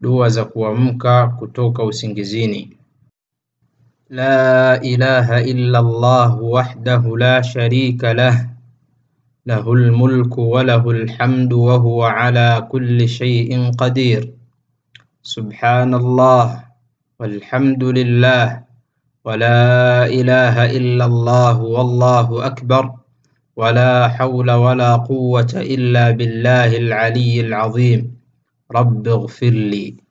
Dua za kuamka kutoka usingizini. La ilaha illa Allah wahdahu la sharika lah lahul mulku wa lahul hamdu wa huwa ala kulli shay'in qadir. Subhanallah walhamdulillah wa la ilaha illa Allah wallahu akbar wa la hawla wa la quwwata illa billahi al-aliyyil azim. rabbi ighfirli,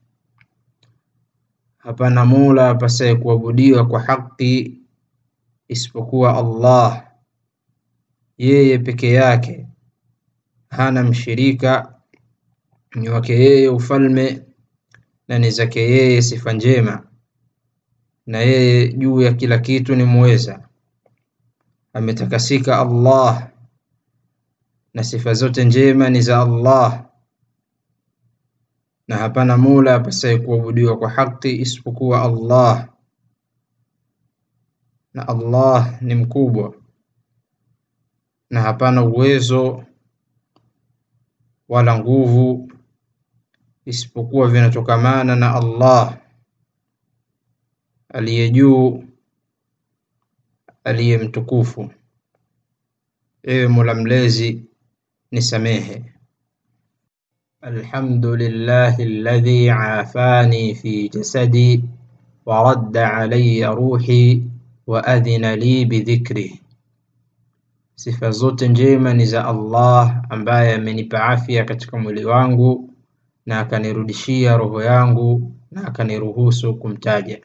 hapana mola apasaye kuabudiwa kwa haki isipokuwa Allah, yeye peke yake, hana mshirika, ni wake yeye ufalme na ni zake yeye sifa njema, na yeye juu ya kila kitu ni muweza. Ametakasika Allah, na sifa zote njema ni za Allah na hapana mola apasaye kuabudiwa kwa haki isipokuwa Allah, na Allah ni mkubwa, na hapana uwezo wala nguvu isipokuwa vinatokamana na Allah aliye juu aliye mtukufu. Ewe Mola Mlezi, nisamehe الحمد لله الذي عافاني في جسدي ورد علي ruhi wa adhina li bidhikri. Sifa zote njema ni za Allah ambaye amenipa afya katika mwili wangu na akanirudishia roho yangu na akaniruhusu kumtaja.